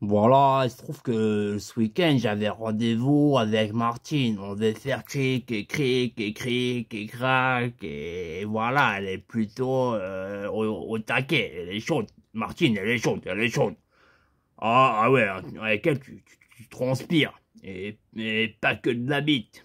Voilà, il se trouve que ce week-end, j'avais rendez-vous avec Martine. On devait faire cric et cric et cric et crac. Et voilà, elle est plutôt euh, au, taquet. Elle est chaude. Martine, elle est chaude, elle est chaude. Ah, ah ouais, avec elle, tu, transpires. Et, pas que de la bite.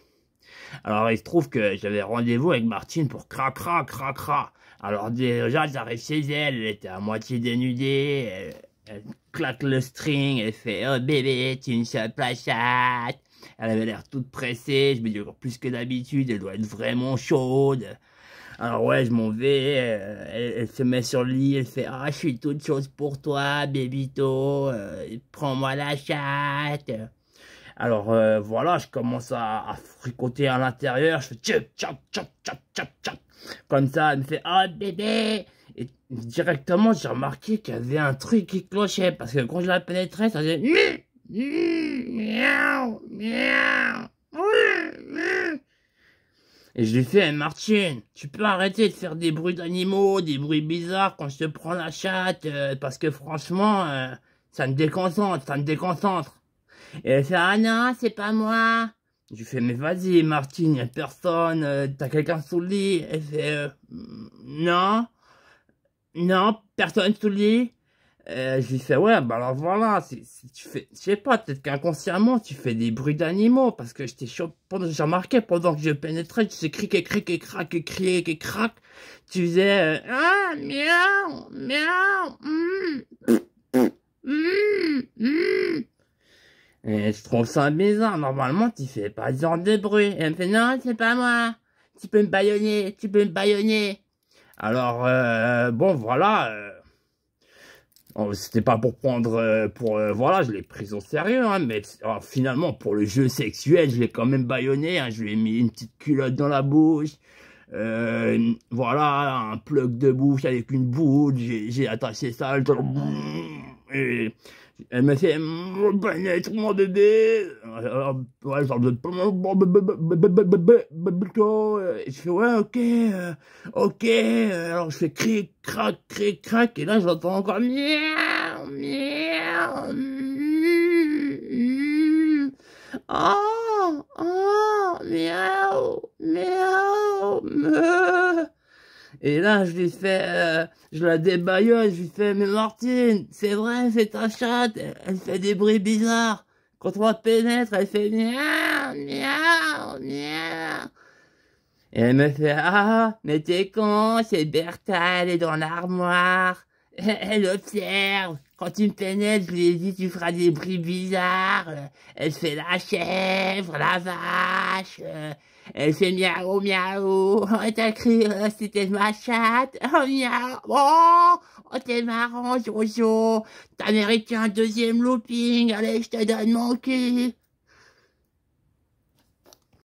Alors il se trouve que j'avais rendez-vous avec Martine pour cracra, cracra. Alors déjà, j'arrive chez elle, elle était à moitié dénudée. Elle claque le string, elle fait Oh bébé, tu ne sois pas chatte. Elle avait l'air toute pressée, je me dis encore plus que d'habitude, elle doit être vraiment chaude. Alors ouais, je m'en vais, euh, elle, se met sur le lit, elle fait Ah, je suis toute chose pour toi, bébito, euh, prends-moi la chatte. Alors euh, voilà, je commence à, fricoter à l'intérieur, je fais tchop, tchop, tchop, tchop, tchop, Comme ça, elle me fait Oh bébé, et directement, j'ai remarqué qu'il y avait un truc qui clochait. Parce que quand je la pénétrais, ça faisait... Et je lui fais, Martine, tu peux arrêter de faire des bruits d'animaux, des bruits bizarres quand je te prends la chatte, euh, parce que franchement, euh, ça me déconcentre, ça me déconcentre. Et elle fait, ah non, c'est pas moi. Je lui fais, mais vas-y, Martine, y a personne, euh, t'as quelqu'un sous le lit. Elle fait, non. Non, personne te le dit. Euh, je lui fais, ouais, bah alors voilà, tu fais, je sais pas, peut-être qu'inconsciemment, tu fais des bruits d'animaux, parce que j'étais chaud, j'ai remarqué, pendant que je pénétrais, tu sais, cric et cric et crac et crier tu faisais, euh, ah, miaou, miaou, mm, mm, mm. Et je trouve ça bizarre, normalement, tu fais pas ce genre de bruit. Et elle me fait, non, c'est pas moi, tu peux me baïonner, tu peux me baïonner. Alors, euh, bon, voilà. Euh, oh, c'était pas pour prendre... Euh, pour Voilà, je l'ai pris au sérieux, hein, mais oh, finalement, pour le jeu sexuel, je l'ai quand même baillonné, hein, je lui ai mis une petite culotte dans la bouche. voilà, un plug de bouche avec une boule. J'ai attaché ça. Et elle m'a fait mon mon bébé. Alors, ouais, je fais, ok, ok. Alors, je fais crac crac, crac. Et là, j'entends encore miaou, miaou. Et là, je lui fais, euh, je la débailleuse, je lui fais, mais Martine, c'est vrai, c'est ta chatte, elle, fait des bruits bizarres. Quand on pénètre, elle fait miaou, miaou, miaou. Et elle me fait, ah, mais t'es con, c'est Bertha, elle est dans l'armoire. Elle eh, eh, observe. Quand tu me pénètes, je lui ai dit tu feras des bruits bizarres. Elle fait la chèvre, la vache. Elle fait miaou, miaou. elle oh, t'as cru euh, c'était ma chatte. Oh, miaou. oh t'es marrant, Jojo. T'as mérité un deuxième looping. Allez, je te donne mon cul.